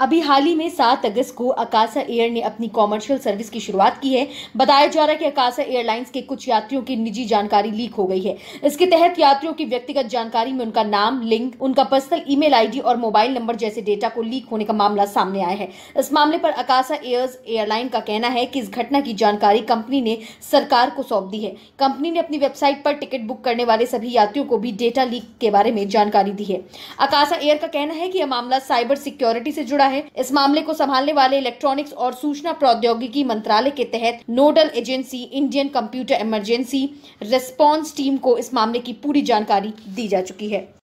अभी हाल ही में 7 अगस्त को अकासा एयर ने अपनी कॉमर्शियल सर्विस की शुरुआत की है बताया जा रहा है कि अकासा एयरलाइंस के कुछ यात्रियों की निजी जानकारी लीक हो गई है इसके तहत यात्रियों की व्यक्तिगत जानकारी में उनका नाम लिंक उनका पर्सनल ईमेल आईडी और मोबाइल नंबर जैसे डेटा को लीक होने का मामला सामने आया है इस मामले पर अकासा एयर्स एयरलाइन का कहना है कि इस घटना की जानकारी कंपनी ने सरकार को सौंप दी है कंपनी ने अपनी वेबसाइट पर टिकट बुक करने वाले सभी यात्रियों को भी डेटा लीक के बारे में जानकारी दी है अकासा एयर का कहना है कि यह मामला साइबर सिक्योरिटी से जुड़ा है इस मामले को संभालने वाले इलेक्ट्रॉनिक्स और सूचना प्रौद्योगिकी मंत्रालय के तहत nodal agency Indian computer emergency response team को इस मामले की पूरी जानकारी दी जा चुकी है